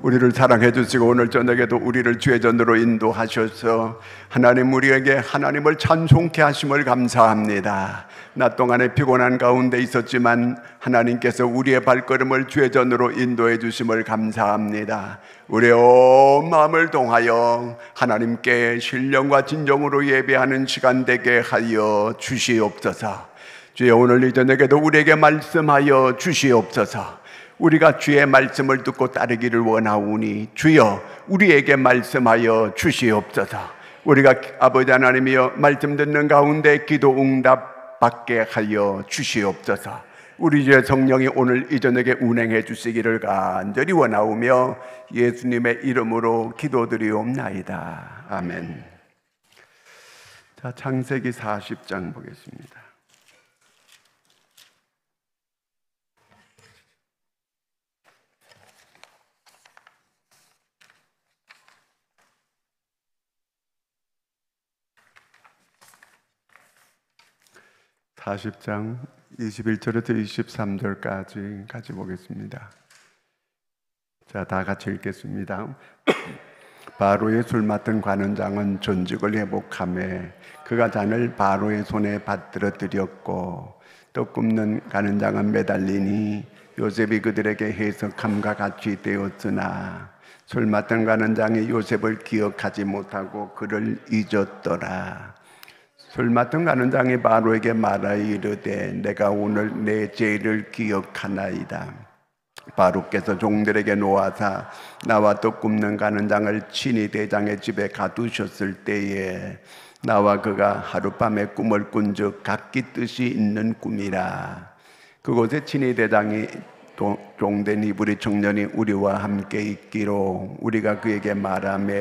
우리를 사랑해 주시고 오늘 저녁에도 우리를 주의 전으로 인도하셔서 하나님 우리에게 하나님을 찬송케 하심을 감사합니다. 낮 동안에 피곤한 가운데 있었지만 하나님께서 우리의 발걸음을 주의 전으로 인도해 주심을 감사합니다. 우리온 마음을 동하여 하나님께 신령과 진정으로 예배하는 시간 되게 하여 주시옵소서. 주여 오늘 이 저녁에도 우리에게 말씀하여 주시옵소서. 우리가 주의 말씀을 듣고 따르기를 원하오니 주여 우리에게 말씀하여 주시옵소서. 우리가 아버지 하나님이여 말씀 듣는 가운데 기도 응답 받게 하여 주시옵소서. 우리 주의 성령이 오늘 이 저녁에 운행해 주시기를 간절히 원하오며 예수님의 이름으로 기도드리옵나이다. 아멘. 자, 창세기 40장 보겠습니다. 40장 21절에서 23절까지 같이 보겠습니다. 자, 다 같이 읽겠습니다. 바로의 술 맡은 관원장은 존직을 회복함에 그가 잔을 바로의 손에 받들어뜨렸고 또 굽는 관원장은 매달리니 요셉이 그들에게 해석함과 같이 되었으나 술 맡은 관원장이 요셉을 기억하지 못하고 그를 잊었더라. 술 맡은 가는장이 바로에게 말하 이르되 내가 오늘 내 죄를 기억하나이다. 바로께서 종들에게 놓아사 나와 또 굽는 가는장을 친히 대장의 집에 가두셨을 때에 나와 그가 하룻밤에 꿈을 꾼즉 각기 뜻이 있는 꿈이라. 그곳에 친히 대장이 종된 이브리 청년이 우리와 함께 있기로 우리가 그에게 말하며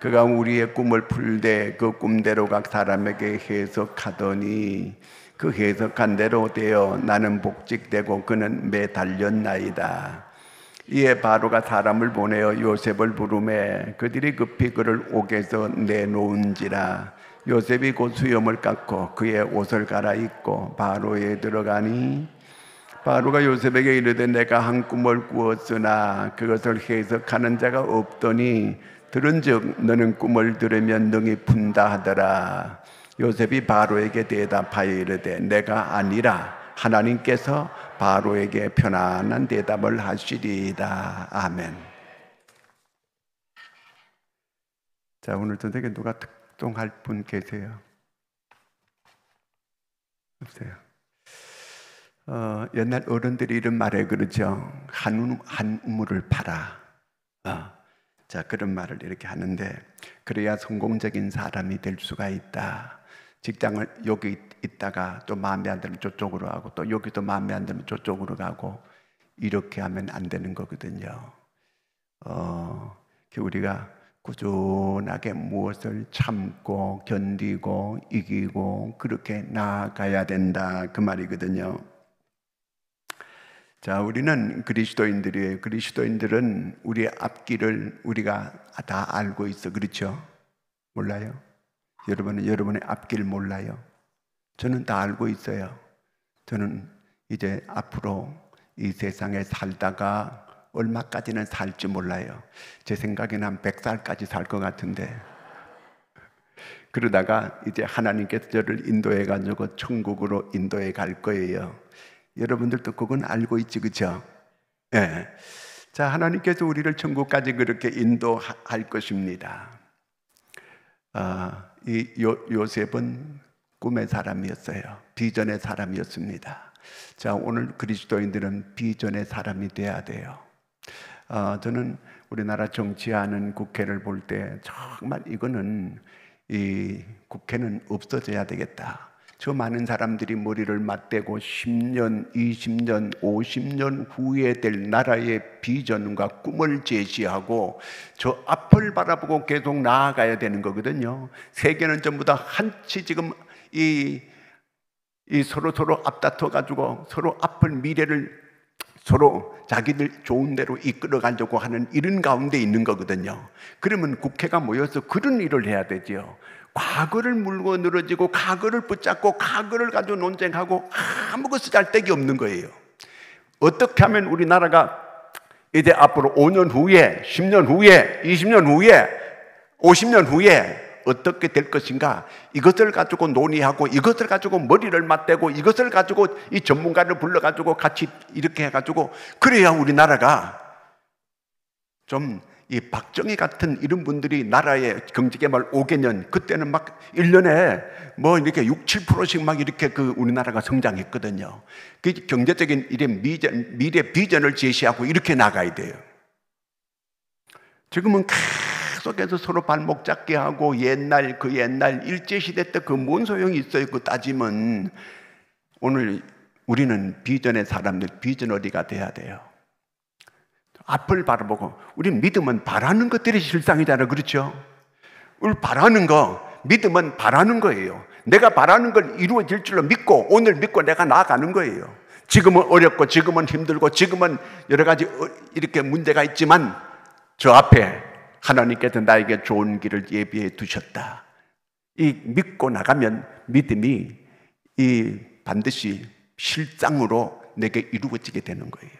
그가 우리의 꿈을 풀되 그 꿈대로 각 사람에게 해석하더니 그 해석한 대로 되어 나는 복직되고 그는 매달렸나이다. 이에 바로가 사람을 보내어 요셉을 부름해 그들이 급히 그를 옥에서 내놓은지라 요셉이 곧 수염을 깎고 그의 옷을 갈아입고 바로에 들어가니 바로가 요셉에게 이르되 내가 한 꿈을 꾸었으나 그것을 해석하는 자가 없더니 들은즉 너는 꿈을 들으면 능히 분다 하더라. 요셉이 바로에게 대답하여 이르되 내가 아니라 하나님께서 바로에게 편안한 대답을 하시리이다. 아멘. 자, 오늘 저녁에 누가 특종할 분 계세요? 없어요. 어, 옛날 어른들이 이런 말에 그러죠. 한, 한 우물을 파라. 어. 자, 그런 말을 이렇게 하는데 그래야 성공적인 사람이 될 수가 있다. 직장을 여기 있다가 또 마음에 안 들면 저쪽으로 하고 또 여기도 마음에 안 들면 저쪽으로 가고 이렇게 하면 안 되는 거거든요. 어, 우리가 꾸준하게 무엇을 참고 견디고 이기고 그렇게 나아가야 된다 그 말이거든요. 자, 우리는 그리스도인들이에요. 그리스도인들은 우리 앞길을 우리가 다 알고 있어. 그렇죠? 몰라요? 여러분은 여러분의 앞길 몰라요. 저는 다 알고 있어요. 저는 이제 앞으로 이 세상에 살다가 얼마까지는 살지 몰라요. 제 생각에는 한 100살까지 살 것 같은데. 그러다가 이제 하나님께서 저를 인도해 가지고 천국으로 인도해 갈 거예요. 여러분들도 그건 알고 있지, 그죠? 예. 자, 하나님께서 우리를 천국까지 그렇게 인도할 것입니다. 아, 이 요, 요셉은 꿈의 사람이었어요. 비전의 사람이었습니다. 자, 오늘 그리스도인들은 비전의 사람이 돼야 돼요. 아, 저는 우리나라 정치하는 국회를 볼 때 정말 이거는 이 국회는 없어져야 되겠다. 저 많은 사람들이 머리를 맞대고 10년, 20년, 50년 후에 될 나라의 비전과 꿈을 제시하고 저 앞을 바라보고 계속 나아가야 되는 거거든요. 세계는 전부 다 한치 지금 이, 이 서로 서로 앞다퉈 가지고 서로 앞을 미래를 서로 자기들 좋은 대로 이끌어 가려고 하는 이런 가운데 있는 거거든요. 그러면 국회가 모여서 그런 일을 해야 되지요. 과거를 물고 늘어지고 과거를 붙잡고 과거를 가지고 논쟁하고 아무것도 잘데기 없는 거예요. 어떻게 하면 우리나라가 이제 앞으로 5년 후에, 10년 후에, 20년 후에, 50년 후에 어떻게 될 것인가? 이것을 가지고 논의하고 이것을 가지고 머리를 맞대고 이것을 가지고 이 전문가를 불러 가지고 같이 이렇게 해 가지고 그래야 우리나라가 좀이 박정희 같은 이런 분들이 나라의 경제개발 5개년, 그때는 막 1년에 뭐 이렇게 6, 7%씩 막 이렇게 그 우리나라가 성장했거든요. 그 경제적인 일의 미래, 미래 비전을 제시하고 이렇게 나가야 돼요. 지금은 계속해서 서로 발목 잡게 하고 옛날 그 옛날 일제시대 때 그 뭔 소용이 있어요. 그 따짐은 오늘 우리는 비전의 사람들, 비전 어디가 돼야 돼요. 앞을 바라보고 우리 믿음은 바라는 것들이 실상이잖아 그렇죠? 우리 바라는 거 믿음은 바라는 거예요. 내가 바라는 걸 이루어질 줄로 믿고 오늘 믿고 내가 나아가는 거예요. 지금은 어렵고 지금은 힘들고 지금은 여러 가지 어, 이렇게 문제가 있지만 저 앞에 하나님께서 나에게 좋은 길을 예비해 두셨다. 이 믿고 나가면 믿음이 이 반드시 실상으로 내게 이루어지게 되는 거예요.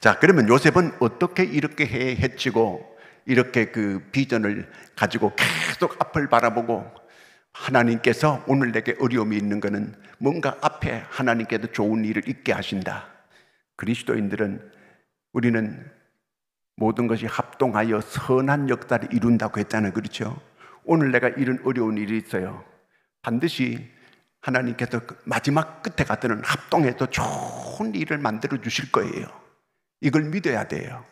자, 그러면 요셉은 어떻게 이렇게 해, 치고 이렇게 그 비전을 가지고 계속 앞을 바라보고 하나님께서 오늘 내게 어려움이 있는 것은 뭔가 앞에 하나님께도 좋은 일을 있게 하신다. 그리스도인들은 우리는 모든 것이 합동하여 선한 역사를 이룬다고 했잖아요. 그렇죠? 오늘 내가 이런 어려운 일이 있어요. 반드시 하나님께서 그 마지막 끝에 가서는 합동해서 좋은 일을 만들어 주실 거예요. 이걸 믿어야 돼요.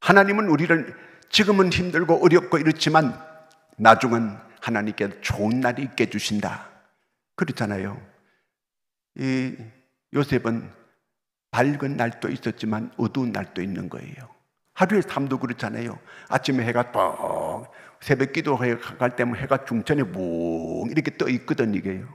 하나님은 우리를 지금은 힘들고 어렵고 이렇지만 나중은 하나님께 좋은 날이 있게 주신다. 그렇잖아요. 이 요셉은 밝은 날도 있었지만 어두운 날도 있는 거예요. 하루의 삶도 그렇잖아요. 아침에 해가 떡, 새벽 기도갈 때면 해가 중천에 뭉 이렇게 떠 있거든, 이게요.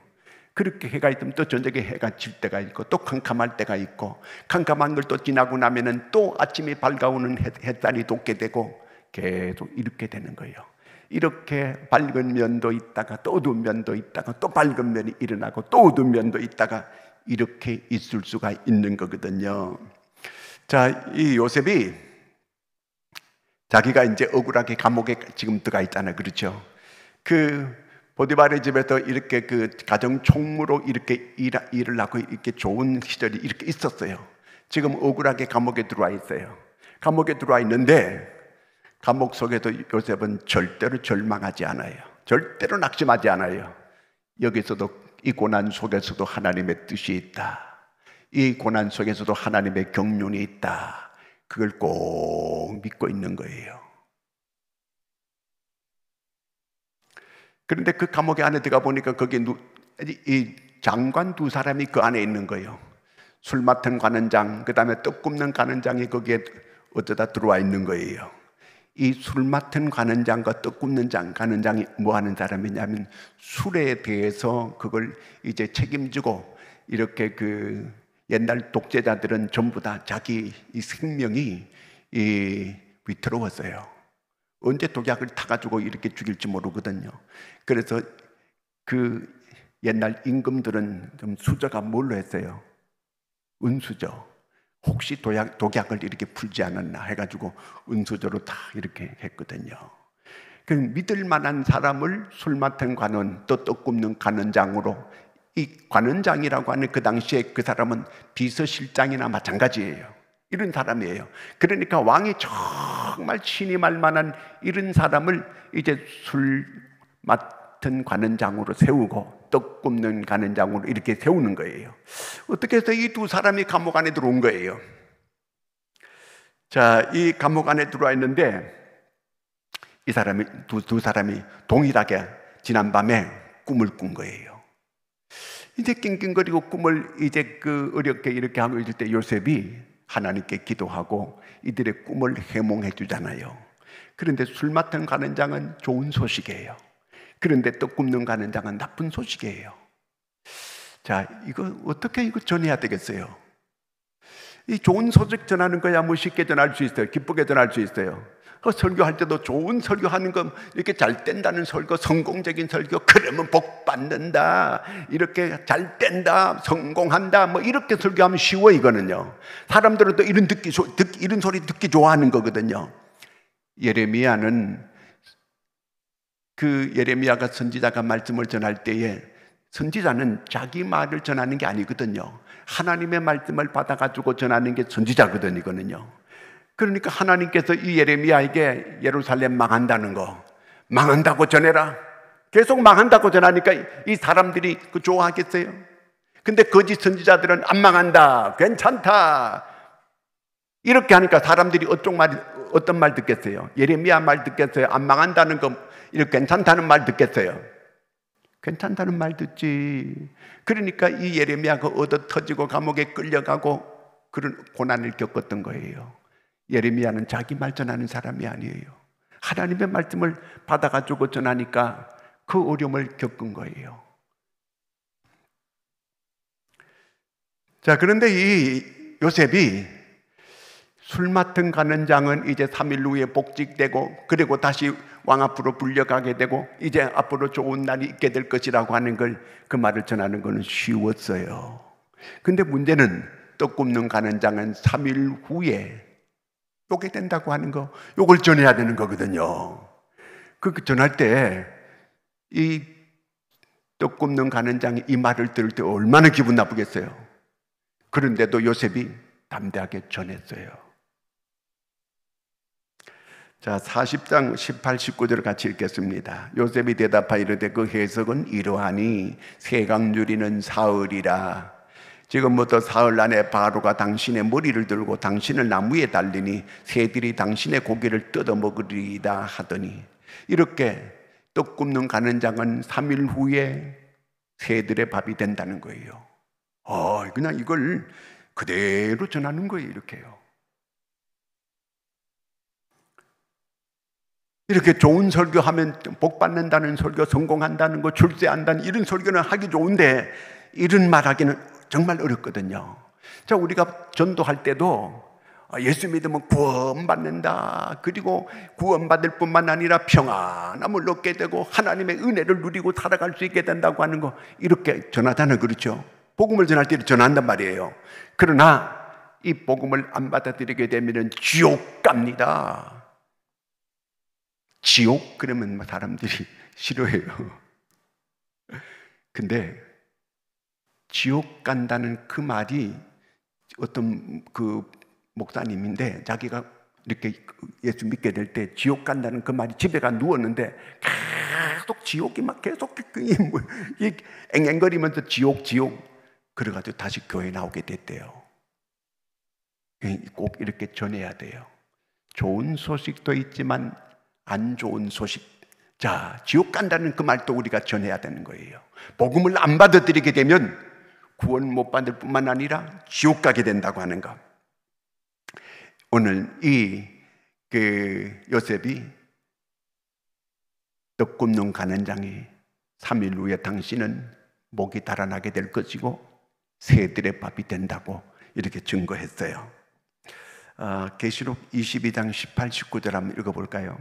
그렇게 해가 있으면 또 저녁에 해가 질 때가 있고 또 캄캄할 때가 있고 캄캄한 걸 또 지나고 나면은 또 아침에 밝아오는 해, 해이 돋게 되고 계속 이렇게 되는 거예요. 이렇게 밝은 면도 있다가 또 어두운 면도 있다가 또 밝은 면이 일어나고 또 어두운 면도 있다가 이렇게 있을 수가 있는 거거든요. 자, 이 요셉이 자기가 이제 억울하게 감옥에 지금 들어가 있잖아요. 그렇죠? 그 보디바의 집에서 이렇게 그 가정 총무로 이렇게 일, 일을 하고 이렇게 좋은 시절이 이렇게 있었어요. 지금 억울하게 감옥에 들어와 있어요. 감옥에 들어와 있는데 감옥 속에도 요셉은 절대로 절망하지 않아요. 절대로 낙심하지 않아요. 여기서도 이 고난 속에서도 하나님의 뜻이 있다. 이 고난 속에서도 하나님의 경륜이 있다. 그걸 꼭 믿고 있는 거예요. 그런데 그 감옥에 안에 들어가 보니까 거기 누, 이 장관 두 사람이 그 안에 있는 거예요. 술 맡은 관원장, 그 다음에 떡 굽는 관원장이 거기에 어쩌다 들어와 있는 거예요. 이 술 맡은 관원장과 떡 굽는 장, 관원장이 뭐 하는 사람이냐면 술에 대해서 그걸 이제 책임지고 이렇게 그 옛날 독재자들은 전부 다 자기 이 생명이 이 위태로웠어요. 언제 독약을 타가지고 이렇게 죽일지 모르거든요. 그래서 그 옛날 임금들은 좀 수저가 뭘로 했어요? 은수저. 혹시 도약, 독약을 이렇게 풀지 않았나 해가지고 은수저로 다 이렇게 했거든요. 그 믿을 만한 사람을 술 맡은 관원 또 떡굽는 관원장으로 이 관원장이라고 하는 그 당시에 그 사람은 비서실장이나 마찬가지예요. 이런 사람이에요. 그러니까 왕이 정말 신임할 만한 이런 사람을 이제 술 맡은 관원장으로 세우고 떡 굽는 관원장으로 이렇게 세우는 거예요. 어떻게 해서 이 두 사람이 감옥 안에 들어온 거예요. 자, 이 감옥 안에 들어와 있는데 이 사람이 두, 두 사람이 동일하게 지난밤에 꿈을 꾼 거예요. 이제 낑낑거리고 꿈을 이제 그 어렵게 이렇게 하고 있을 때 요셉이 하나님께 기도하고 이들의 꿈을 해몽해 주잖아요. 그런데 술 맡은 가는 장은 좋은 소식이에요. 그런데 또 굽는 가는 장은 나쁜 소식이에요. 자, 이거 어떻게 이거 전해야 되겠어요? 이 좋은 소식 전하는 거야 뭐 쉽게 전할 수 있어요. 기쁘게 전할 수 있어요. 어, 설교할 때도 좋은 설교하는 거 이렇게 잘 된다는 설교, 성공적인 설교, 그러면 복 받는다. 이렇게 잘 된다, 성공한다. 뭐 이렇게 설교하면 쉬워 이거는요. 사람들은 또 이런 듣기 듣, 이런 소리 듣기 좋아하는 거거든요. 예레미야는 그 예레미야가 선지자가 말씀을 전할 때에 선지자는 자기 말을 전하는 게 아니거든요. 하나님의 말씀을 받아가지고 전하는 게 선지자거든요, 이거는요. 그러니까 하나님께서 이 예레미야에게 예루살렘 망한다는 거, 망한다고 전해라. 계속 망한다고 전하니까 이 사람들이 그 좋아하겠어요? 근데 거짓 선지자들은 안 망한다. 괜찮다. 이렇게 하니까 사람들이 어떤 말, 어떤 말 듣겠어요? 예레미야 말 듣겠어요? 안 망한다는 거, 이렇게 괜찮다는 말 듣겠어요? 괜찮다는 말 듣지. 그러니까 이 예레미야가 그 얻어 터지고 감옥에 끌려가고 그런 고난을 겪었던 거예요. 예레미야는 자기 말 전하는 사람이 아니에요. 하나님의 말씀을 받아가지고 전하니까 그 어려움을 겪은 거예요. 자, 그런데 이 요셉이 술 맡은 가는 장은 이제 3일 후에 복직되고 그리고 다시 왕 앞으로 불려가게 되고 이제 앞으로 좋은 날이 있게 될 것이라고 하는 걸 그 말을 전하는 것은 쉬웠어요. 근데 문제는 떡 굽는 가는 장은 3일 후에 보게 된다고 하는 거, 요걸 전해야 되는 거거든요. 그 전할 때, 이 떡굽는 가는장이 이 말을 들을 때 얼마나 기분 나쁘겠어요. 그런데도 요셉이 담대하게 전했어요. 자, 40장 18, 19절을 같이 읽겠습니다. 요셉이 대답하이르되 그 해석은 이러하니 세강률이는 사흘이라 지금부터 사흘 안에 바로가 당신의 머리를 들고 당신을 나무에 달리니 새들이 당신의 고기를 뜯어먹으리이다 하더니 이렇게 떡 굽는 가는 장은 3일 후에 새들의 밥이 된다는 거예요. 어, 그냥 이걸 그대로 전하는 거예요, 이렇게요. 이렇게 좋은 설교하면 복 받는다는 설교, 성공한다는 거, 출세한다는 이런 설교는 하기 좋은데 이런 말하기는 정말 어렵거든요. 자, 우리가 전도할 때도 아, 예수 믿으면 구원받는다. 그리고 구원받을 뿐만 아니라 평안함을 얻게 되고 하나님의 은혜를 누리고 살아갈 수 있게 된다고 하는 거 이렇게 전하다는 그렇죠. 복음을 전할 때 전한단 말이에요. 그러나 이 복음을 안 받아들이게 되면 지옥 갑니다. 지옥 그러면 뭐 사람들이 싫어해요. 근데 지옥 간다는 그 말이 어떤 그 목사님인데 자기가 이렇게 예수 믿게 될 때 지옥 간다는 그 말이 집에 가 누웠는데 계속 지옥이 막 계속 뭐 앵앵거리면서 지옥 지옥 그래가지고 다시 교회 나오게 됐대요. 꼭 이렇게 전해야 돼요. 좋은 소식도 있지만 안 좋은 소식. 자, 지옥 간다는 그 말도 우리가 전해야 되는 거예요. 복음을 안 받아들이게 되면 구원 못 받을 뿐만 아니라 지옥 가게 된다고 하는 것. 오늘 이그 요셉이 떡 굽는 가난장이 3일 후에 당신은 목이 달아나게 될 것이고 새들의 밥이 된다고 이렇게 증거했어요. 아, 계시록 아, 22장 18, 19절 한번 읽어볼까요?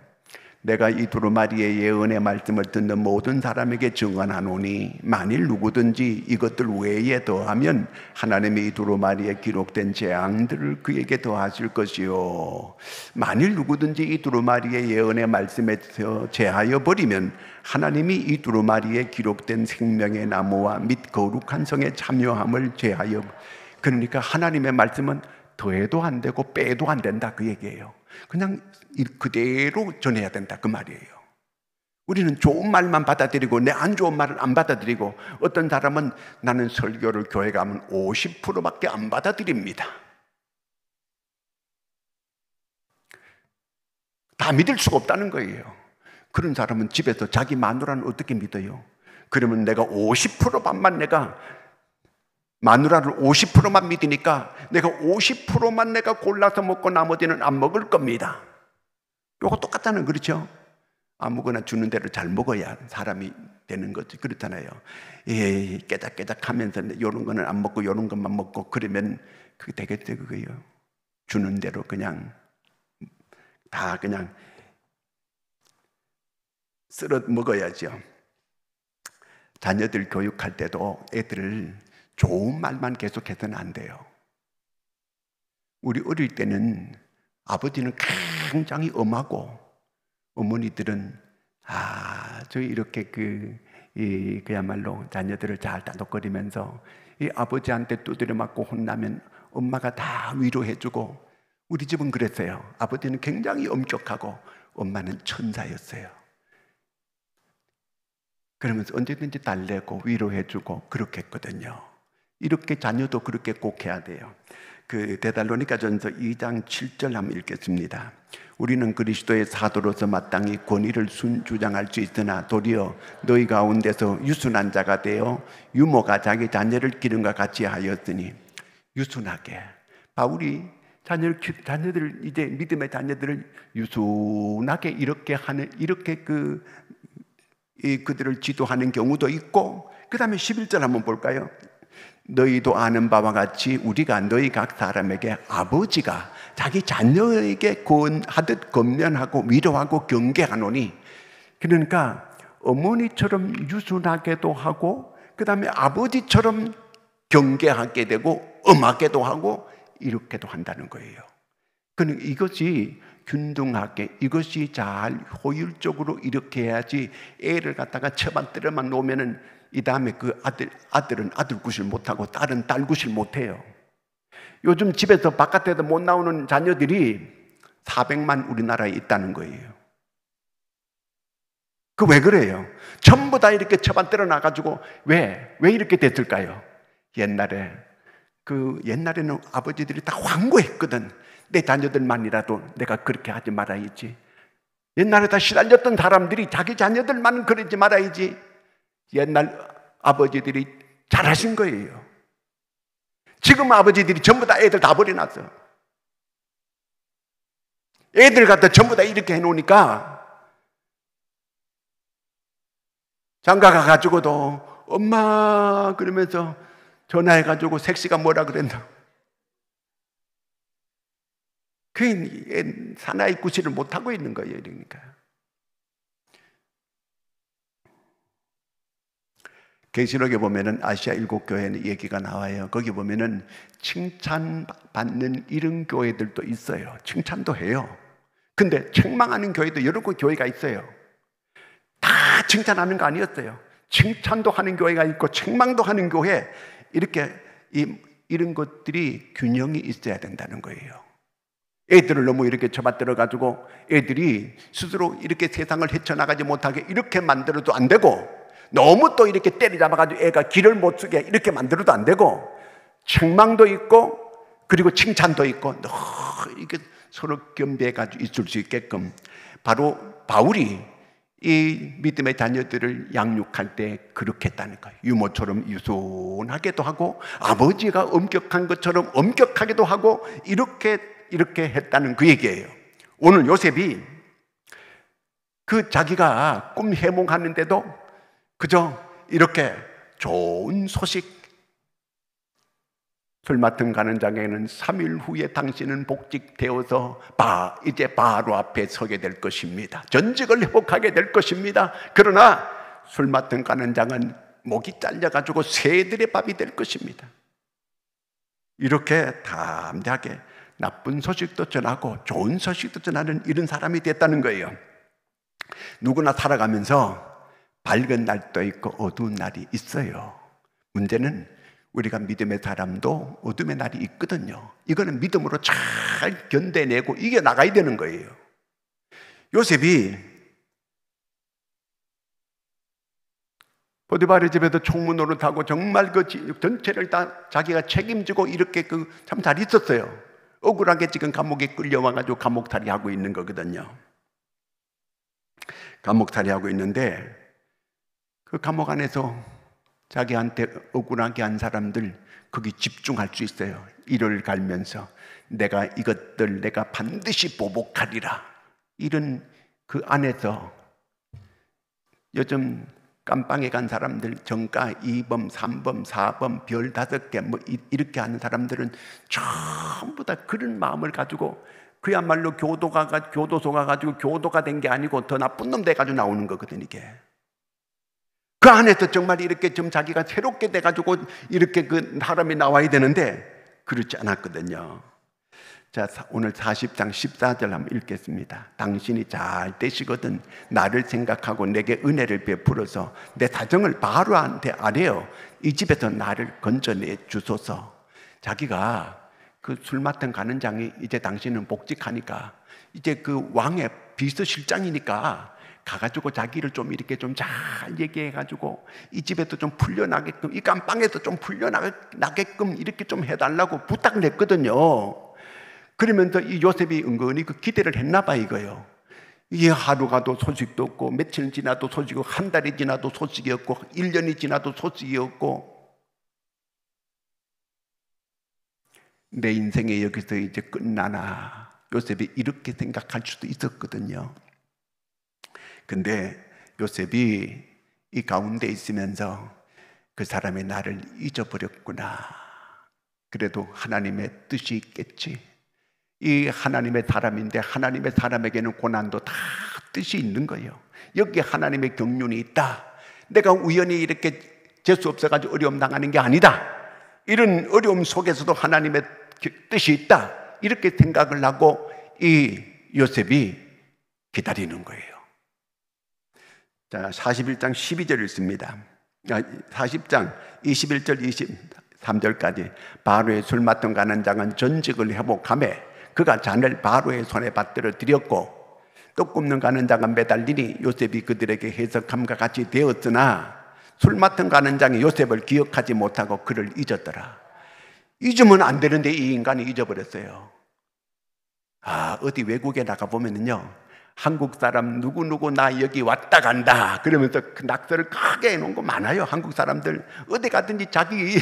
내가 이 두루마리의 예언의 말씀을 듣는 모든 사람에게 증언하노니 만일 누구든지 이것들 외에 더하면 하나님의 이 두루마리에 기록된 재앙들을 그에게 더하실 것이요 만일 누구든지 이 두루마리의 예언의 말씀에 제하여 버리면 하나님이 이 두루마리에 기록된 생명의 나무와 및 거룩한 성의 참여함을 제하여 그러니까 하나님의 말씀은 더해도 안 되고 빼도 안 된다 그 얘기예요. 그냥 그대로 전해야 된다. 그 말이에요. 우리는 좋은 말만 받아들이고 내 안 좋은 말을 안 받아들이고 어떤 사람은 나는 설교를 교회 가면 50%밖에 안 받아들입니다. 다 믿을 수가 없다는 거예요. 그런 사람은 집에서 자기 마누라는 어떻게 믿어요? 그러면 내가 50% 반만 내가 마누라를 50%만 믿으니까 내가 50%만 내가 골라서 먹고 나머지는 안 먹을 겁니다. 요거 똑같다는 그렇죠? 아무거나 주는 대로 잘 먹어야 사람이 되는 거지 그렇잖아요. 예, 깨작깨작 하면서 요런 거는 안 먹고 요런 것만 먹고 그러면 그게 되겠죠 그거요. 주는 대로 그냥 다 그냥 쓸어 먹어야죠. 자녀들 교육할 때도 애들을 좋은 말만 계속해서는 안 돼요. 우리 어릴 때는 아버지는 굉장히 엄하고 어머니들은 아저 이렇게 그 이, 그야말로 자녀들을 잘 다독거리면서 이 아버지한테 두드려 맞고 혼나면 엄마가 다 위로해주고 우리 집은 그랬어요. 아버지는 굉장히 엄격하고 엄마는 천사였어요. 그러면서 언제든지 달래고 위로해주고 그렇게 했거든요. 이렇게 자녀도 그렇게 꼭 해야 돼요. 그 대달로니까 전서 2장 7절 한번 읽겠습니다. 우리는 그리스도의 사도로서 마땅히 권위를 순주장할 수 있으나 도리어 너희 가운데서 유순한 자가 되어 유모가 자기 자녀를 기름과 같이 하였으니 유순하게 바울이 자녀를 자녀들 이제 믿음의 자녀들을 유순하게 이렇게 하는 이렇게 그 그들을 지도하는 경우도 있고 그 다음에 11절 한번 볼까요? 너희도 아는 바와 같이 우리가 너희 각 사람에게 아버지가 자기 자녀에게 권하듯 권면하고 위로하고 경계하노니 그러니까 어머니처럼 유순하게도 하고 그 다음에 아버지처럼 경계하게 되고 엄하게도 하고 이렇게도 한다는 거예요. 그는 이것이 균등하게 이것이 잘 효율적으로 이렇게 해야지 애를 갖다가 처반때려만 놓으면 이 다음에 그 아들, 아들은 아들 구실 못하고 딸은 딸 구실 못해요. 요즘 집에서 바깥에도 못 나오는 자녀들이 400만 우리나라에 있다는 거예요. 그 왜 그래요? 전부 다 이렇게 처반 때려나가지고 왜, 왜 이렇게 됐을까요? 옛날에, 그 옛날에는 아버지들이 다 광고했거든. 내 자녀들만이라도 내가 그렇게 하지 말아야지. 옛날에 다 시달렸던 사람들이 자기 자녀들만 그러지 말아야지. 옛날 아버지들이 잘하신 거예요. 지금 아버지들이 전부 다 애들 다 버려놨어. 애들 갖다 전부 다 이렇게 해놓으니까 장가가 가지고도 엄마 그러면서 전화해가지고 색시가 뭐라 그랬나. 그 사나이 구실을 못하고 있는 거예요, 그러니까. 계시록에 보면은 아시아 일곱 교회 얘기가 나와요. 거기 보면은 칭찬받는 이런 교회들도 있어요. 칭찬도 해요. 근데 책망하는 교회도 여러 교회가 있어요. 다 칭찬하는 거 아니었어요. 칭찬도 하는 교회가 있고 책망도 하는 교회 이렇게 이, 이런 것들이 균형이 있어야 된다는 거예요. 애들을 너무 이렇게 처받들어 가지고 애들이 스스로 이렇게 세상을 헤쳐나가지 못하게 이렇게 만들어도 안 되고 너무 또 이렇게 때리잡아가지고 애가 길을 못 쓰게 이렇게 만들어도 안 되고 책망도 있고 그리고 칭찬도 있고 너 이렇게 서로 겸비해가지고 있을 수 있게끔 바로 바울이 이 믿음의 자녀들을 양육할 때 그렇게 했다는 거예요. 유모처럼 유순하게도 하고 아버지가 엄격한 것처럼 엄격하게도 하고 이렇게 이렇게 했다는 그 얘기예요. 오늘 요셉이 그 자기가 꿈 해몽하는데도 그저 이렇게 좋은 소식. 술 맡은 가는 장에는 3일 후에 당신은 복직되어서 바, 이제 바로 앞에 서게 될 것입니다. 전직을 회복하게 될 것입니다. 그러나 술 맡은 가는 장은 목이 잘려가지고 새들의 밥이 될 것입니다. 이렇게 담대하게 나쁜 소식도 전하고 좋은 소식도 전하는 이런 사람이 됐다는 거예요. 누구나 살아가면서 밝은 날도 있고 어두운 날이 있어요. 문제는 우리가 믿음의 사람도 어둠의 날이 있거든요. 이거는 믿음으로 잘 견뎌내고 이겨나가야 되는 거예요. 요셉이 보디바의 집에서 총무노를 타고 정말 그 전체를 다 자기가 책임지고 이렇게 그참잘 있었어요. 억울하게 지금 감옥에 끌려와가지고 감옥살이 하고 있는 거거든요. 감옥살이 하고 있는데 그 감옥 안에서 자기한테 억울하게 한 사람들 거기 집중할 수 있어요. 이를 갈면서 내가 이것들 내가 반드시 보복하리라. 이런 그 안에서 요즘 깜빵에 간 사람들 정가 2범, 3범, 4범, 별 다섯 개 뭐 이렇게 하는 사람들은 전부 다 그런 마음을 가지고 그야말로 교도가 교도소가 가지고 교도가 된 게 아니고 더 나쁜 놈돼 가지고 나오는 거거든 요 이게. 그 안에서 정말 이렇게 좀 자기가 새롭게 돼가지고 이렇게 그 사람이 나와야 되는데 그렇지 않았거든요. 자, 오늘 40장 14절 한번 읽겠습니다. 당신이 잘 되시거든 나를 생각하고 내게 은혜를 베풀어서 내 사정을 바로한테 아래요. 이 집에서 나를 건져내 주소서. 자기가 그 술마탄 가는 장이 이제 당신은 복직하니까 이제 그 왕의 비서실장이니까 가가지고 자기를 좀 이렇게 좀 잘 얘기해가지고 이 집에도 좀 풀려나게끔 이 감방에도 좀 풀려나게끔 이렇게 좀 해달라고 부탁을 했거든요. 그러면서 이 요셉이 은근히 그 기대를 했나 봐 이거요. 이 하루가 도 소식도 없고 며칠 지나도 소식이 고한 달이 지나도 소식이 없고 1년이 지나도 소식이 없고 내 인생에 여기서 이제 끝나나 요셉이 이렇게 생각할 수도 있었거든요. 근데 요셉이 이 가운데 있으면서 그 사람이 나를 잊어버렸구나. 그래도 하나님의 뜻이 있겠지. 이 하나님의 사람인데 하나님의 사람에게는 고난도 다 뜻이 있는 거예요. 여기 하나님의 경륜이 있다. 내가 우연히 이렇게 재수 없어가지고 어려움 당하는 게 아니다. 이런 어려움 속에서도 하나님의 뜻이 있다. 이렇게 생각을 하고 이 요셉이 기다리는 거예요. 자, 41장 12절 읽습니다. 40장 21절 23절까지 바로의 술맡은가는 장은 전직을 회복함에 그가 잔을 바로의 손에 받들어 드렸고 또 굽는 가는 장은 매달리니 요셉이 그들에게 해석함과 같이 되었으나 술 맡은 가는 장이 요셉을 기억하지 못하고 그를 잊었더라. 잊으면 안 되는데 이 인간이 잊어버렸어요. 아, 어디 외국에 나가보면은요. 한국 사람 누구누구 나 여기 왔다 간다. 그러면서 그 낙서를 크게 해놓은 거 많아요. 한국 사람들. 어디 갔든지 자기,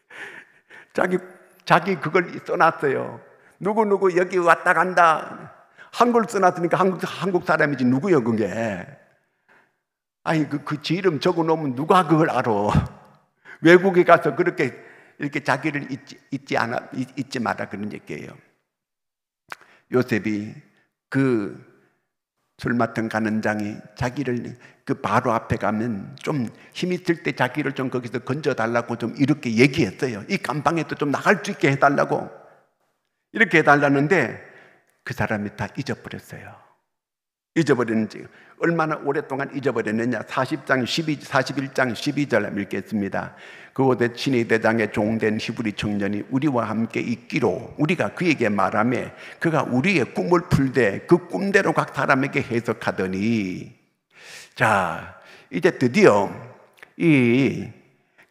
자기, 자기 그걸 써놨어요. 누구누구 여기 왔다 간다. 한글 써놨으니까 한국, 한국 사람이지 누구여 그게. 아니, 그, 그 지름 적어 놓으면 누가 그걸 알아. 외국에 가서 그렇게 이렇게 자기를 잊지, 잊지 않아, 잊, 지 마라 그런 얘기예요. 요셉이 그술 맡은 간는장이 자기를 그 바로 앞에 가면 좀 힘이 들 때 자기를 좀 거기서 건져달라고 좀 이렇게 얘기했어요. 이 감방에도 좀 나갈 수 있게 해달라고. 이렇게 해달라는데 그 사람이 다 잊어버렸어요. 잊어버리는지 얼마나 오랫동안 잊어버렸느냐 40장 12, 41장 12절 읽겠습니다 그곳에 친의 대장에 종된 히브리 청년이 우리와 함께 있기로 우리가 그에게 말하며 그가 우리의 꿈을 풀되 그 꿈대로 각 사람에게 해석하더니 자 이제 드디어 이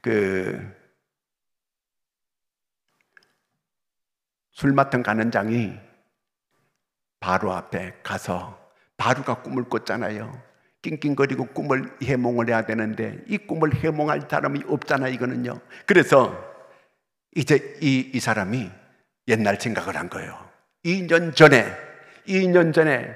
그 술마탕 가는 장이 바로 앞에 가서 바루가 꿈을 꿨잖아요. 낑낑거리고 꿈을 해몽을 해야 되는데 이 꿈을 해몽할 사람이 없잖아 이거는요. 그래서 이제 이, 이 사람이 옛날 생각을 한 거예요. 2년 전에 2년 전에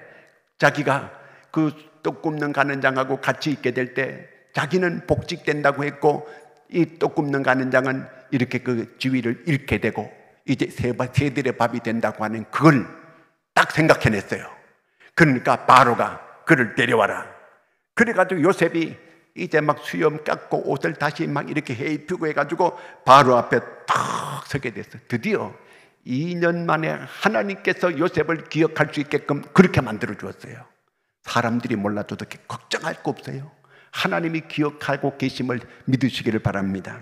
자기가 그 떡굽는 가는 장하고 같이 있게 될 때 자기는 복직된다고 했고 이 떡굽는 가는 장은 이렇게 그 지위를 잃게 되고 이제 새, 새들의 밥이 된다고 하는 그걸 딱 생각해냈어요. 그러니까 바로가 그를 데려와라. 그래가지고 요셉이 이제 막 수염 깎고 옷을 다시 막 이렇게 해 입히고 해가지고 바로 앞에 탁 서게 됐어. 드디어 2년 만에 하나님께서 요셉을 기억할 수 있게끔 그렇게 만들어 주었어요. 사람들이 몰라도 걱정할 거 없어요. 하나님이 기억하고 계심을 믿으시기를 바랍니다.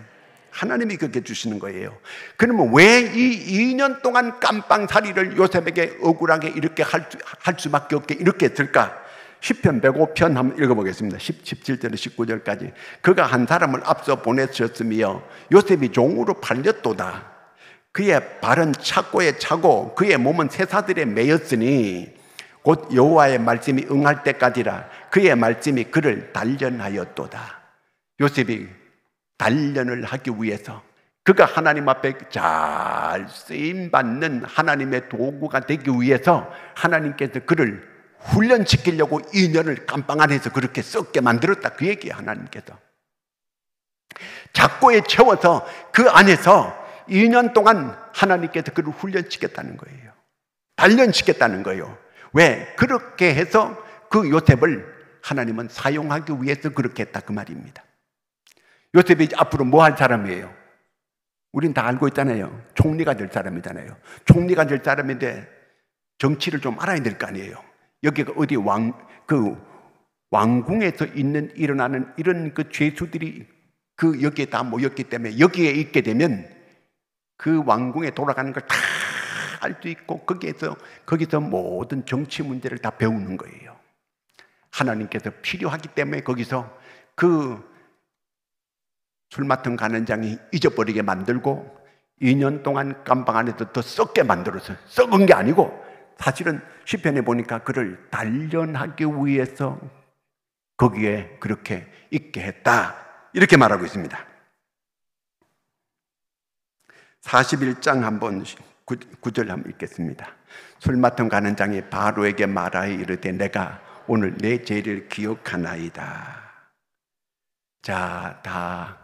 하나님이 그렇게 주시는 거예요. 그러면 왜 이 2년 동안 깜빵살이를 요셉에게 억울하게 이렇게 할, 할 수밖에 없게 이렇게 했을까? 10편, 105편 한번 읽어보겠습니다. 1 7절 19절까지. 그가 한 사람을 앞서 보내셨으며 요셉이 종으로 팔렸도다. 그의 발은 착고에 차고 그의 몸은 새사들에 매였으니 곧 여호와의 말씀이 응할 때까지라 그의 말씀이 그를 단련하였도다. 요셉이 단련을 하기 위해서 그가 하나님 앞에 잘 쓰임 받는 하나님의 도구가 되기 위해서 하나님께서 그를 훈련시키려고 인연을 깜빵 안에서 그렇게 썩게 만들었다 그 얘기 예요 하나님께서 작고에 채워서 그 안에서 2년 동안 하나님께서 그를 훈련시켰다는 거예요 단련시켰다는 거예요 왜? 그렇게 해서 그 요셉을 하나님은 사용하기 위해서 그렇게 했다 그 말입니다 요셉이 앞으로 뭐 할 사람이에요? 우린 다 알고 있잖아요. 총리가 될 사람이잖아요. 총리가 될 사람인데 정치를 좀 알아야 될 거 아니에요. 여기가 어디 왕, 그 왕궁에서 있는, 일어나는 이런 그 죄수들이 그 여기에 다 모였기 때문에 여기에 있게 되면 그 왕궁에 돌아가는 걸 다 알 수 있고 거기에서, 거기서 모든 정치 문제를 다 배우는 거예요. 하나님께서 필요하기 때문에 거기서 그술 맡은 간원장이 잊어버리게 만들고 2년 동안 감방 안에도더 썩게 만들어서 썩은 게 아니고 사실은 시편에 보니까 그를 단련하기 위해서 거기에 그렇게 있게 했다. 이렇게 말하고 있습니다. 41장 한번 구절 한번 읽겠습니다. 술 맡은 가는 장이 바로에게 말하여 이르되 내가 오늘 내 죄를 기억하나이다. 자, 다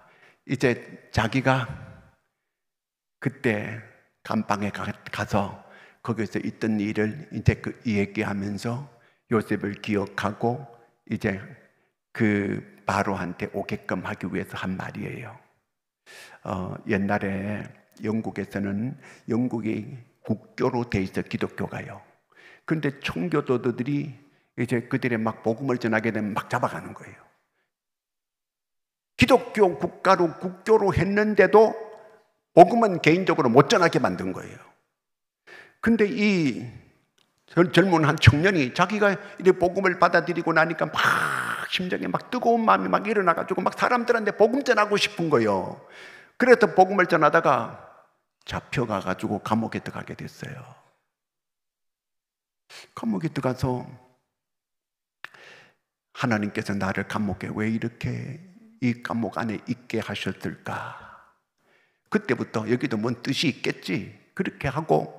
이제 자기가 그때 감방에 가서 거기서 있던 일을 이제 그얘기하면서 요셉을 기억하고 이제 그 바로한테 오게끔 하기 위해서 한 말이에요. 어, 옛날에 영국에서는 영국이 국교로 돼 있어 기독교가요. 그런데 총교도들이 이제 그들의 막 복음을 전하게 되면 막 잡아가는 거예요. 기독교 국가로 국교로 했는데도 복음은 개인적으로 못 전하게 만든 거예요. 근데 이 젊은 한 청년이 자기가 이제 복음을 받아들이고 나니까 막심정에막 뜨거운 마음이 막 일어나가지고 막 사람들한테 복음 전하고 싶은 거예요. 그래서 복음을 전하다가 잡혀가가지고 감옥에 들어가게 됐어요. 감옥에 들어가서 하나님께서 나를 감옥에 왜 이렇게 이 감옥 안에 있게 하셨을까? 그때부터 여기도 뭔 뜻이 있겠지. 그렇게 하고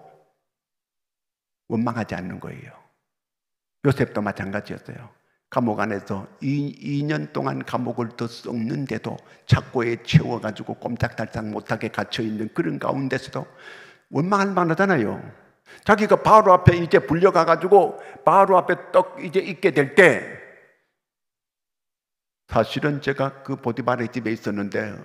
원망하지 않는 거예요. 요셉도 마찬가지였어요. 감옥 안에서 2, 년 동안 감옥을 더 썩는데도 착고에 채워가지고 꼼짝달싹 못하게 갇혀있는 그런 가운데서도 원망할 만하잖아요. 자기가 바로 앞에 이제 불려가가지고 바로 앞에 떡 이제 있게 될때 사실은 제가 그 보디발의 집에 있었는데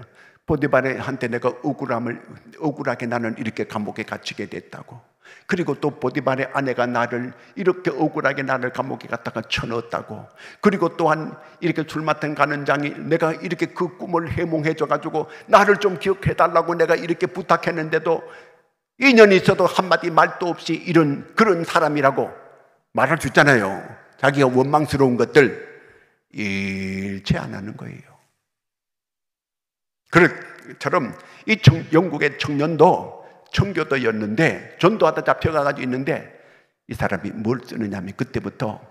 보디발한테 내가 억울함을 억울하게 나는 이렇게 감옥에 갇히게 됐다고. 그리고 또 보디발의 아내가 나를 이렇게 억울하게 나를 감옥에 갔다가 쳐넣었다고. 그리고 또한 이렇게 술 맡은 가는 장이 내가 이렇게 그 꿈을 해몽해 줘 가지고 나를 좀 기억해 달라고 내가 이렇게 부탁했는데도 인연이 있어도 한마디 말도 없이 이런 그런 사람이라고 말할 수 있잖아요. 자기가 원망스러운 것들 일체 안 하는 거예요. 그처럼 이 청, 영국의 청년도 청교도였는데 전도하다 잡혀가가지고 있는데 이 사람이 뭘 쓰느냐면 그때부터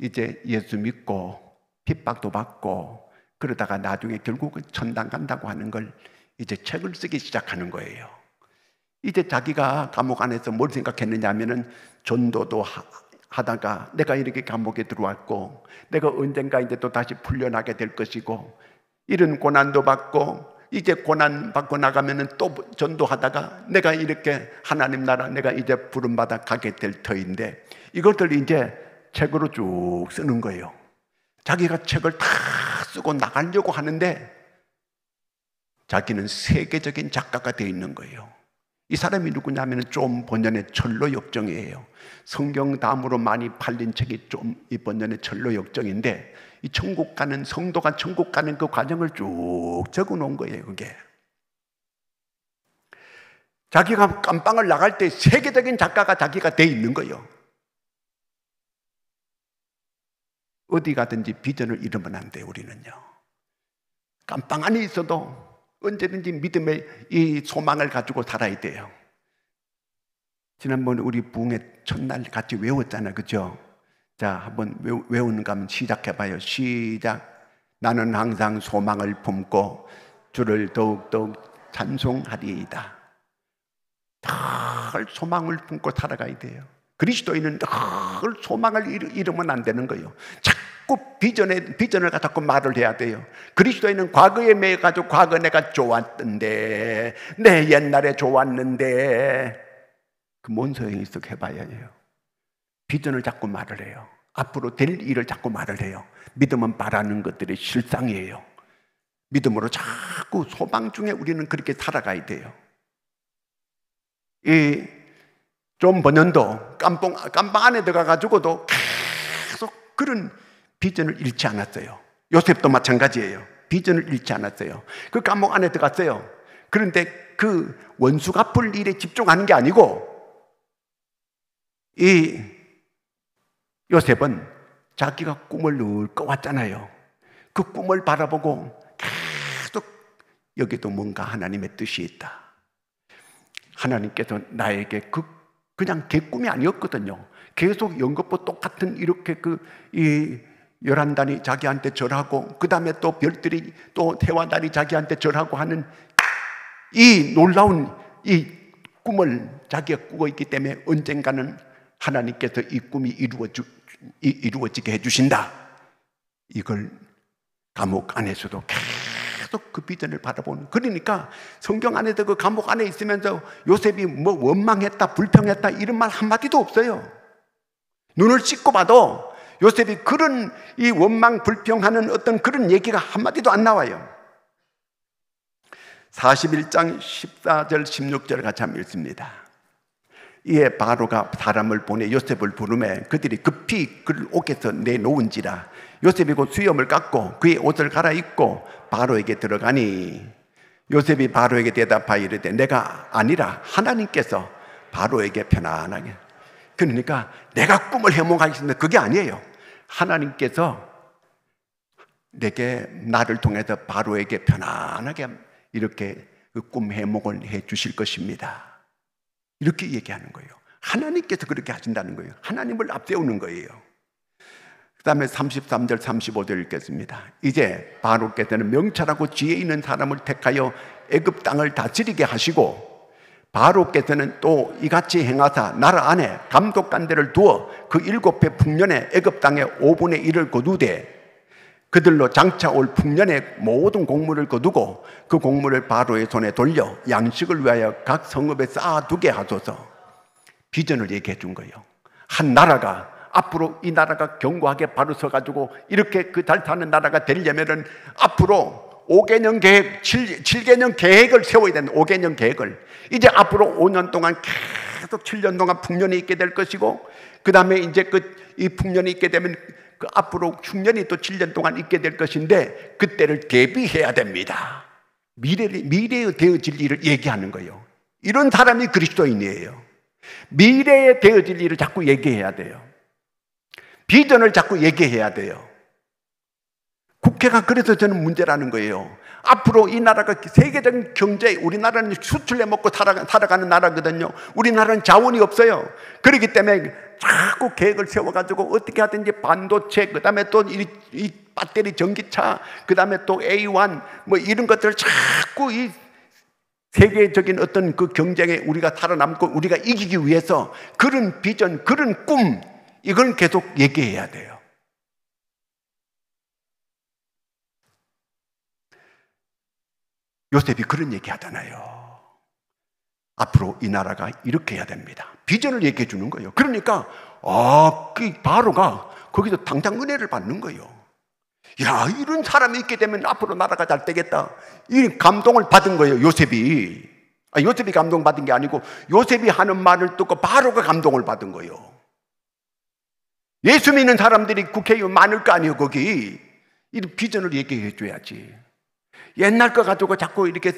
이제 예수 믿고 핍박도 받고 그러다가 나중에 결국은 천당 간다고 하는 걸 이제 책을 쓰기 시작하는 거예요. 이제 자기가 감옥 안에서 뭘 생각했느냐 하면은 전도도 하다가 내가 이렇게 감옥에 들어왔고 내가 언젠가 이제 또 다시 풀려나게 될 것이고 이런 고난도 받고 이제 고난 받고 나가면은 또 전도하다가 내가 이렇게 하나님 나라 내가 이제 부름 받아 가게 될 터인데 이것들 이제 책으로 쭉 쓰는 거예요. 자기가 책을 다 쓰고 나가려고 하는데 자기는 세계적인 작가가 되어 있는 거예요. 이 사람이 누구냐면 좀본연의 철로 역정이에요. 성경 다음으로 많이 팔린 책이 좀이 본전의 철로 역정인데 이 천국 가는 성도가 천국 가는 그 과정을 쭉 적어 놓은 거예요, 그게. 자기가 감방을 나갈 때 세계적인 작가가 자기가 돼 있는 거예요. 어디 가든지 비전을 잃으면 안 돼, 우리는요. 감방 안에 있어도 언제든지 믿음의 이 소망을 가지고 살아야 돼요. 지난번 우리 부흥의 첫날 같이 외웠잖아, 그죠? 자, 한번 외우는가 하면 시작해봐요. 시작. 나는 항상 소망을 품고 주를 더욱더 찬송하리이다. 늘 소망을 품고 살아가야 돼요. 그리스도인은 늘 소망을 잃으면 안 되는 거예요. 자꾸 비전에, 비전을 갖고 말을 해야 돼요. 그리스도인은 과거에 매여가지고 과거 내가 좋았던데, 내 옛날에 좋았는데, 그 뭔 소용이 있어 해봐야 해요. 비전을 자꾸 말을 해요. 앞으로 될 일을 자꾸 말을 해요. 믿음은 바라는 것들이 실상이에요. 믿음으로 자꾸 소망 중에 우리는 그렇게 살아가야 돼요. 이, 좀 번연도 깜빵, 깜빵 안에 들어가가지고도 계속 그런 비전을 잃지 않았어요. 요셉도 마찬가지예요. 비전을 잃지 않았어요. 그 감옥 안에 들어갔어요. 그런데 그 원수 갚을 일에 집중하는 게 아니고 이 요셉은 자기가 꿈을 늘 꿔왔잖아요. 그 꿈을 바라보고 계속 여기도 뭔가 하나님의 뜻이 있다. 하나님께서 나에게 그 그냥 개 꿈이 아니었거든요. 계속 연극보 똑같은 이렇게 그이 열한단이 자기한테 절하고 그 다음에 또 별들이 또 태화단이 자기한테 절하고 하는 이 놀라운 이 꿈을 자기가 꾸고 있기 때문에 언젠가는 하나님께서 이 꿈이 이루어주, 이루어지게 해주신다. 이걸 감옥 안에서도 계속 그 비전을 바라보는. 그러니까 성경 안에서 그 감옥 안에 있으면서 요셉이 뭐 원망했다, 불평했다 이런 말 한마디도 없어요. 눈을 씻고 봐도 요셉이 그런 이 원망 불평하는 어떤 그런 얘기가 한마디도 안 나와요. 41장 14절 16절 같이 한번 읽습니다. 이에 바로가 사람을 보내 요셉을 부르매 그들이 급히 그를 옥에서 내놓은지라 요셉이 곧 수염을 깎고 그의 옷을 갈아입고 바로에게 들어가니 요셉이 바로에게 대답하여 이르되 내가 아니라 하나님께서 바로에게 편안하게 그러니까 내가 꿈을 해몽하겠습니다. 그게 아니에요. 하나님께서 내게 나를 통해서 바로에게 편안하게 이렇게 그 꿈 해몽을 해 주실 것입니다. 이렇게 얘기하는 거예요. 하나님께서 그렇게 하신다는 거예요. 하나님을 앞세우는 거예요. 그 다음에 33절, 35절 읽겠습니다. 이제 바로께서는 명찰하고 지혜 있는 사람을 택하여 애굽 땅을 다스리게 하시고 바로께서는 또 이같이 행하사 나라 안에 감독관들을 두어 그 일곱 배 풍년에 애굽 땅의 5분의 1을 거두되 그들로 장차 올 풍년의 모든 곡물을 거두고 그 곡물을 바로의 손에 돌려 양식을 위하여 각 성읍에 쌓아두게 하소서 비전을 얘기해 준 거예요 한 나라가 앞으로 이 나라가 견고하게 바로 서가지고 이렇게 그잘 사는 나라가 되려면은 앞으로 5개년 계획, 7, 7개년 계획을 세워야 된다. 5개년 계획을. 이제 앞으로 5년 동안 계속 7년 동안 풍년이 있게 될 것이고, 그 다음에 이제 그 이 풍년이 있게 되면 그 앞으로 흉년이 또 7년 동안 있게 될 것인데, 그때를 대비해야 됩니다. 미래를, 미래에 되어질 일을 얘기하는 거예요. 이런 사람이 그리스도인이에요. 미래에 되어질 일을 자꾸 얘기해야 돼요. 비전을 자꾸 얘기해야 돼요. 국회가 그래서 저는 문제라는 거예요. 앞으로 이 나라가 세계적인 경제, 우리나라는 수출해 먹고 살아가, 살아가는 나라거든요. 우리나라는 자원이 없어요. 그렇기 때문에 자꾸 계획을 세워가지고 어떻게 하든지 반도체, 그 다음에 또 이, 이 배터리 전기차, 그 다음에 또 A1, 뭐 이런 것들을 자꾸 이 세계적인 어떤 그 경쟁에 우리가 살아남고 우리가 이기기 위해서 그런 비전, 그런 꿈, 이걸 계속 얘기해야 돼요. 요셉이 그런 얘기 하잖아요. 앞으로 이 나라가 이렇게 해야 됩니다. 비전을 얘기해 주는 거예요. 그러니까, 아, 그 바로가 거기서 당장 은혜를 받는 거예요. 야, 이런 사람이 있게 되면 앞으로 나라가 잘 되겠다. 이 감동을 받은 거예요, 요셉이. 아, 요셉이 감동받은 게 아니고 요셉이 하는 말을 듣고 바로가 감동을 받은 거예요. 예수 믿는 사람들이 국회의원 많을 거 아니에요, 거기. 이 비전을 얘기해 줘야지. 옛날 거 가지고 자꾸 이렇게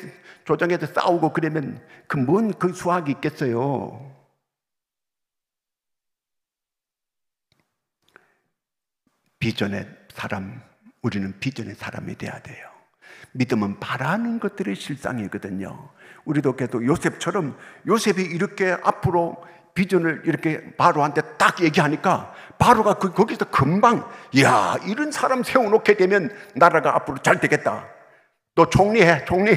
조정해서 싸우고 그러면 그 뭔그 그 수학이 있겠어요. 비전의 사람, 우리는 비전의 사람이 돼야 돼요. 믿음은 바라는 것들의 실상이거든요. 우리도 계속 요셉처럼 요셉이 이렇게 앞으로 비전을 이렇게 바로한테 딱 얘기하니까 바로가 그, 거기서 금방 야 이런 사람 세워놓게 되면 나라가 앞으로 잘 되겠다 또 총리해, 총리.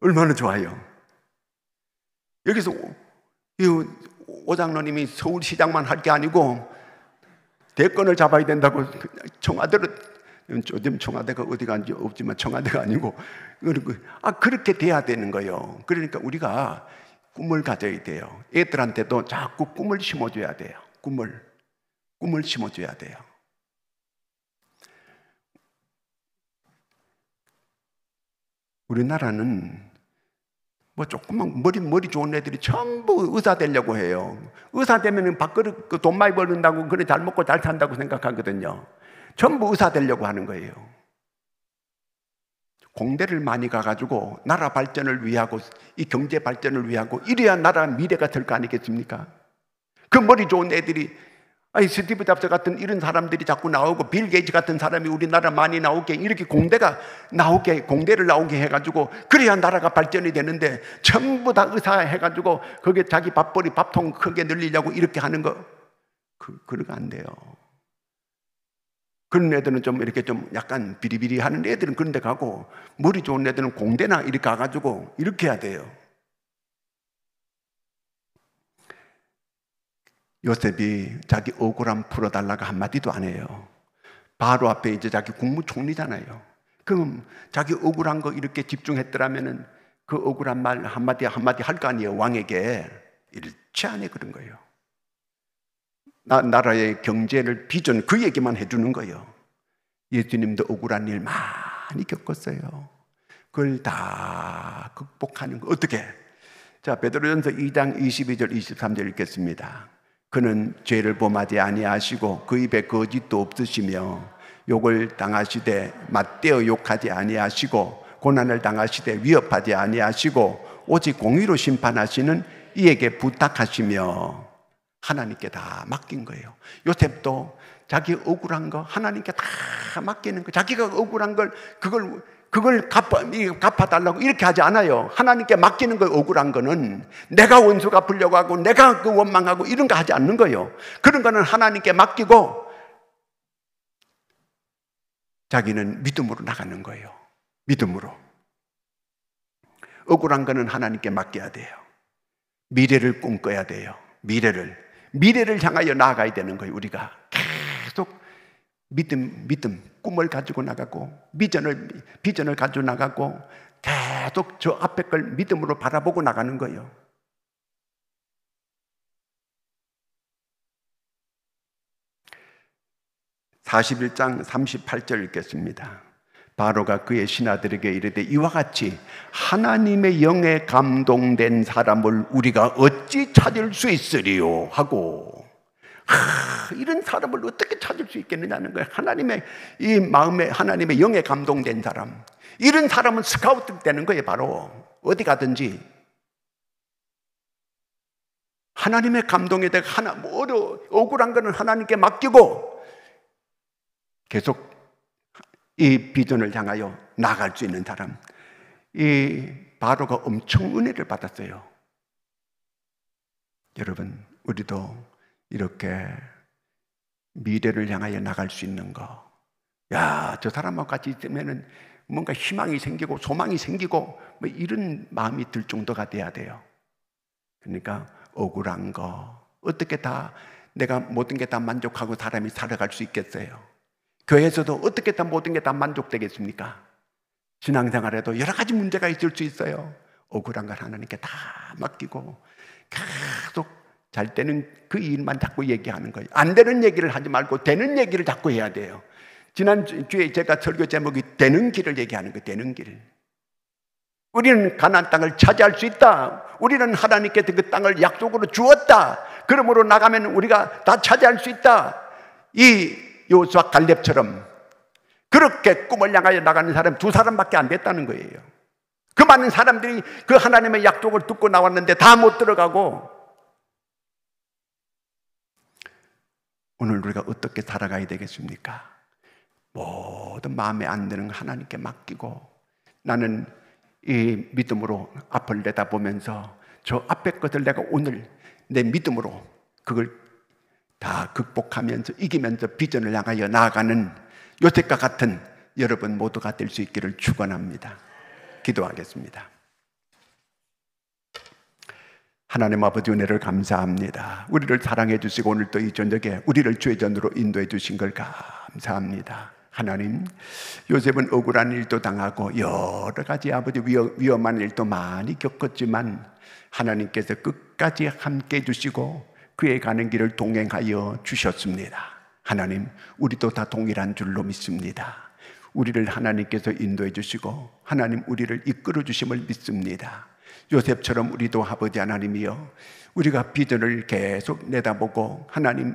얼마나 좋아요. 여기서 이 오장로님이 서울시장만 할 게 아니고 대권을 잡아야 된다고 그 청와대를 요즘 청와대가 어디 간지 없지만 청와대가 아니고 아 그렇게 돼야 되는 거예요. 그러니까 우리가 꿈을 가져야 돼요. 애들한테도 자꾸 꿈을 심어줘야 돼요. 꿈을 꿈을 심어줘야 돼요. 우리나라는 뭐 조금만 머리 머리 좋은 애들이 전부 의사 되려고 해요. 의사 되면은 밥그릇 그 돈 많이 벌는다고 그래 잘 먹고 잘 산다고 생각하거든요. 전부 의사 되려고 하는 거예요. 공대를 많이 가가지고 나라 발전을 위하고 이 경제 발전을 위하고 이래야 나라 미래가 될 거 아니겠습니까? 그 머리 좋은 애들이 아니 스티브 잡스 같은 이런 사람들이 자꾸 나오고 빌 게이츠 같은 사람이 우리나라 많이 나오게 이렇게 공대가 나오게 공대를 나오게 해가지고 그래야 나라가 발전이 되는데 전부 다 의사 해가지고 거기에 자기 밥벌이 밥통 크게 늘리려고 이렇게 하는 거 그, 그러가 안 돼요. 그런 애들은 좀 이렇게 좀 약간 비리비리 하는 애들은 그런 데 가고 머리 좋은 애들은 공대나 이렇게 가가지고 이렇게 해야 돼요. 요셉이 자기 억울함 풀어달라고 한마디도 안 해요. 바로 앞에 이제 자기 국무총리잖아요. 그럼 자기 억울한 거 이렇게 집중했더라면그 억울한 말 한마디 한마디 할 거 아니에요. 왕에게. 일체 안해 그런 거예요. 나, 나라의 경제를 비전 그 얘기만 해주는 거예요. 예수님도 억울한 일 많이 겪었어요. 그걸 다 극복하는 거. 어떻게? 자, 베드로전서 2장 22절 23절 읽겠습니다. 그는 죄를 범하지 아니하시고 그 입에 거짓도 없으시며 욕을 당하시되 맞대어 욕하지 아니하시고 고난을 당하시되 위협하지 아니하시고 오직 공의로 심판하시는 이에게 부탁하시며 하나님께 다 맡긴 거예요. 요셉도 자기 억울한 거 하나님께 다 맡기는 거 자기가 억울한 걸 그걸 그걸 갚아, 갚아달라고 이렇게 하지 않아요. 하나님께 맡기는 거 억울한 거는. 내가 원수 갚으려고 하고, 내가 그 원망하고, 이런 거 하지 않는 거예요. 그런 거는 하나님께 맡기고, 자기는 믿음으로 나가는 거예요. 믿음으로. 억울한 거는 하나님께 맡겨야 돼요. 미래를 꿈꿔야 돼요. 미래를. 미래를 향하여 나아가야 되는 거예요, 우리가. 계속 믿음, 믿음, 꿈을 가지고 나가고 비전을 비전을 가지고 나가고 계속 저 앞에 걸 믿음으로 바라보고 나가는 거예요. (41장 38절) 읽겠습니다. 바로가 그의 신하들에게 이르되 이와 같이 하나님의 영에 감동된 사람을 우리가 어찌 찾을 수 있으리요 하고 하, 이런 사람을 어떻게 찾을 수 있겠느냐는 거예요. 하나님의 이 마음에 하나님의 영에 감동된 사람. 이런 사람은 스카우트 되는 거예요, 바로. 어디 가든지. 하나님의 감동에 대해 하나 뭐 억울한 거는 하나님께 맡기고 계속 이 비전을 향하여 나갈 수 있는 사람. 이 바로가 엄청 은혜를 받았어요. 여러분, 우리도 이렇게 미래를 향하여 나갈 수 있는 거. 야, 저 사람하고 같이 있으면은 뭔가 희망이 생기고 소망이 생기고 뭐 이런 마음이 들 정도가 돼야 돼요. 그러니까 억울한 거 어떻게 다 내가 모든 게 다 만족하고 사람이 살아갈 수 있겠어요? 교회에서도 어떻게 다 모든 게 다 만족되겠습니까? 신앙생활에도 여러 가지 문제가 있을 수 있어요. 억울한 걸 하나님께 다 맡기고 계속 잘 때는 그 일만 자꾸 얘기하는 거예요. 안 되는 얘기를 하지 말고 되는 얘기를 자꾸 해야 돼요. 지난주에 제가 설교 제목이 되는 길을 얘기하는 거예요. 되는 길. 우리는 가나안 땅을 차지할 수 있다. 우리는 하나님께 그 땅을 약속으로 주었다. 그러므로 나가면 우리가 다 차지할 수 있다. 이 요수와 갈렙처럼 그렇게 꿈을 향하여 나가는 사람 두 사람밖에 안 됐다는 거예요. 그 많은 사람들이 그 하나님의 약속을 듣고 나왔는데 다 못 들어가고 오늘 우리가 어떻게 살아가야 되겠습니까? 모든 마음에 안 드는 하나님께 맡기고 나는 이 믿음으로 앞을 내다보면서 저 앞에 것을 내가 오늘 내 믿음으로 그걸 다 극복하면서 이기면서 비전을 향하여 나아가는 요셉과 같은 여러분 모두가 될 수 있기를 축원합니다. 기도하겠습니다. 하나님 아버지 은혜를 감사합니다. 우리를 사랑해 주시고 오늘 또이 저녁에 우리를 죄전으로 인도해 주신 걸 감사합니다. 하나님, 요셉은 억울한 일도 당하고 여러 가지 아버지 위험, 한 일도 많이 겪었지만 하나님께서 끝까지 함께 주시고 그에 가는 길을 동행하여 주셨습니다. 하나님, 우리도 다 동일한 줄로 믿습니다. 우리를 하나님께서 인도해 주시고 하나님 우리를 이끌어 주심을 믿습니다. 요셉처럼 우리도 아버지 하나님이여 우리가 비전을 계속 내다보고 하나님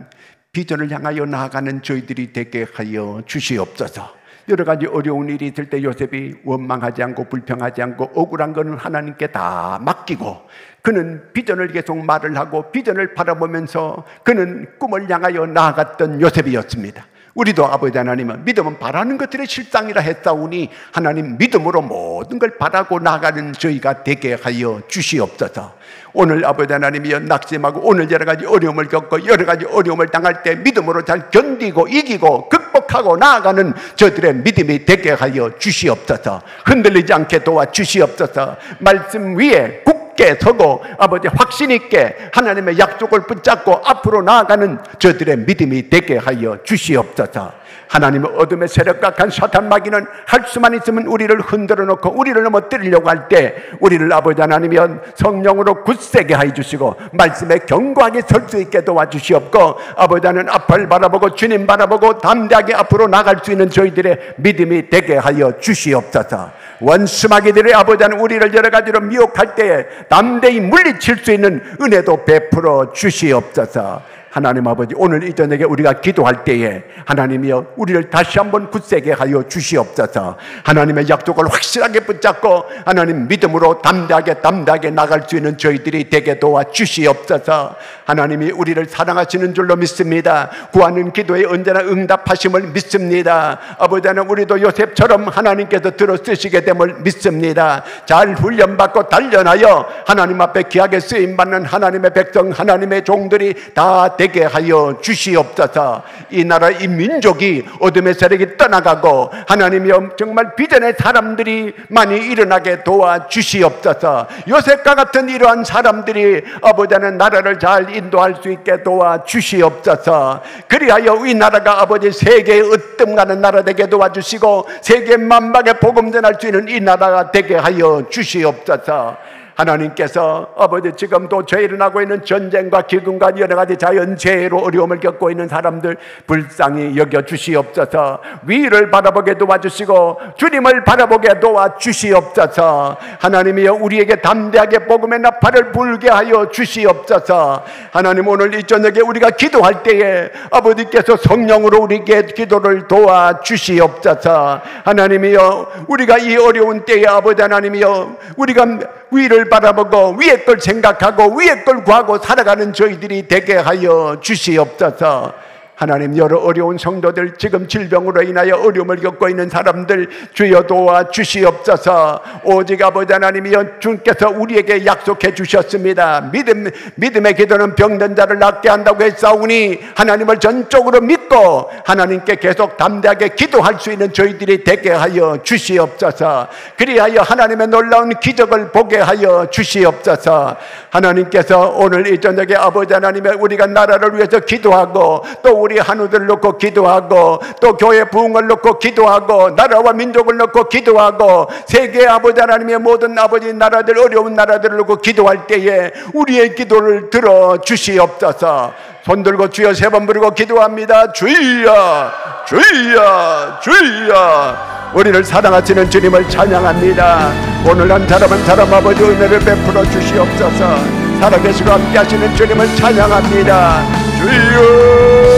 비전을 향하여 나아가는 저희들이 되게 하여 주시옵소서. 여러 가지 어려운 일이 있을 때 요셉이 원망하지 않고 불평하지 않고 억울한 것은 하나님께 다 맡기고 그는 비전을 계속 말을 하고 비전을 바라보면서 그는 꿈을 향하여 나아갔던 요셉이었습니다. 우리도 아버지 하나님은 믿음은 바라는 것들의 실상이라 했다오니 하나님 믿음으로 모든 걸 바라고 나가는 저희가 되게 하여 주시옵소서. 오늘 아버지 하나님이여 낙심하고 오늘 여러 가지 어려움을 겪고 여러 가지 어려움을 당할 때 믿음으로 잘 견디고 이기고 극복하고 나아가는 저들의 믿음이 되게 하여 주시옵소서. 흔들리지 않게 도와 주시옵소서. 말씀 위에 국 굳게 서고 아버지 확신 있게 하나님의 약속을 붙잡고 앞으로 나아가는 저들의 믿음이 되게 하여 주시옵소서. 하나님의 어둠의 세력과 간 사탄 마귀는 할 수만 있으면 우리를 흔들어 놓고 우리를 넘어뜨리려고 할 때 우리를 아버지 하나님이 성령으로 굳세게 하여 주시고 말씀에 견고하게 설 수 있게 도와주시옵고 아버지 하나 앞을 바라보고 주님 바라보고 담대하게 앞으로 나갈 수 있는 저희들의 믿음이 되게 하여 주시옵소서 원수마귀들의 아버지 하 우리를 여러 가지로 미혹할 때에 담대히 물리칠 수 있는 은혜도 베풀어 주시옵소서 하나님 아버지 오늘 이 저녁에 우리가 기도할 때에 하나님이여 우리를 다시 한번 굳세게 하여 주시옵소서 하나님의 약속을 확실하게 붙잡고 하나님 믿음으로 담대하게 담대하게 나갈 수 있는 저희들이 되게 도와 주시옵소서 하나님이 우리를 사랑하시는 줄로 믿습니다 구하는 기도에 언제나 응답하심을 믿습니다 아버지 하나 우리도 요셉처럼 하나님께서 들어 쓰시게 됨을 믿습니다 잘 훈련받고 단련하여 하나님 앞에 귀하게 쓰임받는 하나님의 백성 하나님의 종들이 다 되게 하여 주시옵소서. 이 나라 이 민족이 어둠의 세력이 떠나가고 하나님여 정말 비전의 사람들이 많이 일어나게 도와 주시옵소서. 요셉과 같은 이러한 사람들이 아버지는 나라를 잘 인도할 수 있게 도와 주시옵소서. 그리하여 이 나라가 아버지 세계의 으뜸가는 나라 되게 도와주시고 세계 만방에 복음 전할 수 있는 이 나라가 되게 하여 주시옵소서. 하나님께서 아버지 지금도 죄 일어나고 있는 전쟁과 기근과 여러 가지 자연재해로 어려움을 겪고 있는 사람들 불쌍히 여겨 주시옵소서 위를 바라보게 도와주시고 주님을 바라보게 도와주시옵소서 하나님이여 우리에게 담대하게 복음의 나팔을 불게 하여 주시옵소서 하나님 오늘 이 저녁에 우리가 기도할 때에 아버지께서 성령으로 우리에게 기도를 도와주시옵소서 하나님이여 우리가 이 어려운 때에 아버지 하나님이여 우리가 위를 바라보고 위의 걸 생각하고 위의 걸 구하고 살아가는 저희들이 되게 하여 주시옵소서. 하나님 여러 어려운 성도들 지금 질병으로 인하여 어려움을 겪고 있는 사람들 주여 도와 주시옵소서 오직 아버지 하나님이여 주께서 우리에게 약속해 주셨습니다 믿음, 믿음의 기도는 병든 자를 낫게 한다고 했사오니 하나님을 전적으로 믿고 하나님께 계속 담대하게 기도할 수 있는 저희들이 되게 하여 주시옵소서 그리하여 하나님의 놀라운 기적을 보게 하여 주시옵소서 하나님께서 오늘 이 저녁에 아버지 하나님의 우리가 나라를 위해서 기도하고 또 우리 우리 한우들 놓고 기도하고 또 교회 부흥을 놓고 기도하고 나라와 민족을 놓고 기도하고 세계 아버지 하나님의 모든 아버지 나라들 어려운 나라들을 놓고 기도할 때에 우리의 기도를 들어 주시옵소서. 손 들고 주여 세 번 부르고 기도합니다. 주여, 주여, 주여. 우리를 사랑하시는 주님을 찬양합니다. 오늘 한 사람 은 사람 아버지 은혜를 베풀어 주시옵소서. 살아계시고 함께 하시는 주님을 찬양합니다. 주여!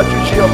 God you shall